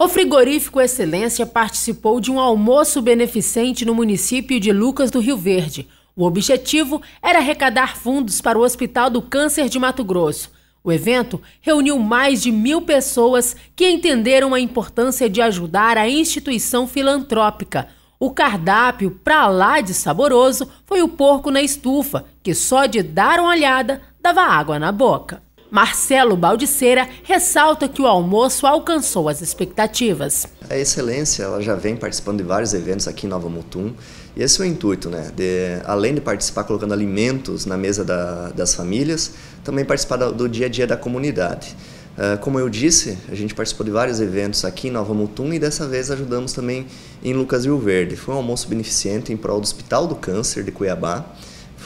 O frigorífico Excelência participou de um almoço beneficente no município de Lucas do Rio Verde. O objetivo era arrecadar fundos para o Hospital do Câncer de Mato Grosso. O evento reuniu mais de mil pessoas que entenderam a importância de ajudar a instituição filantrópica. O cardápio, pra lá de saboroso, foi o porco na estufa, que só de dar uma olhada dava água na boca. Marcelo Baldiceira ressalta que o almoço alcançou as expectativas. A excelência ela já vem participando de vários eventos aqui em Nova Mutum. E esse é o intuito, né? De, além de participar colocando alimentos na mesa da, das famílias, também participar do, do dia a dia da comunidade ah, como eu disse, a gente participou de vários eventos aqui em Nova Mutum e dessa vez ajudamos também em Lucas Rio Verde. Foi um almoço beneficente em prol do Hospital do Câncer de Cuiabá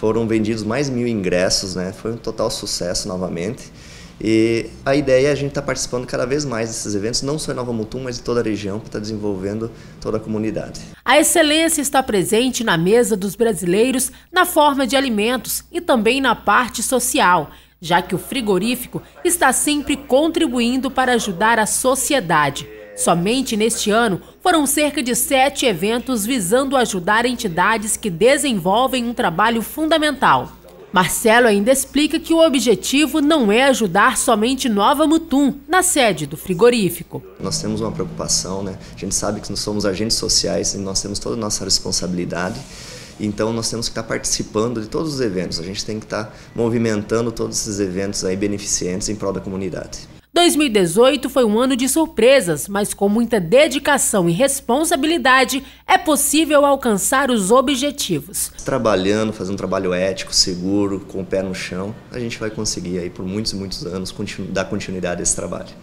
foram vendidos mais mil ingressos, né? Foi um total sucesso novamente. E a ideia é a gente estar tá participando cada vez mais desses eventos, não só em Nova Mutum, mas em toda a região, para estar tá desenvolvendo toda a comunidade. A excelência está presente na mesa dos brasileiros na forma de alimentos e também na parte social, já que o frigorífico está sempre contribuindo para ajudar a sociedade. Somente neste ano foram cerca de sete eventos visando ajudar entidades que desenvolvem um trabalho fundamental. Marcelo ainda explica que o objetivo não é ajudar somente Nova Mutum, na sede do frigorífico. Nós temos uma preocupação, né? A gente sabe que nós somos agentes sociais e nós temos toda a nossa responsabilidade. Então nós temos que estar participando de todos os eventos, a gente tem que estar movimentando todos esses eventos aí beneficentes em prol da comunidade. 2018 foi um ano de surpresas, mas com muita dedicação e responsabilidade é possível alcançar os objetivos. Trabalhando, fazendo um trabalho ético, seguro, com o pé no chão, a gente vai conseguir aí por muitos e muitos anos continu dar continuidade a esse trabalho.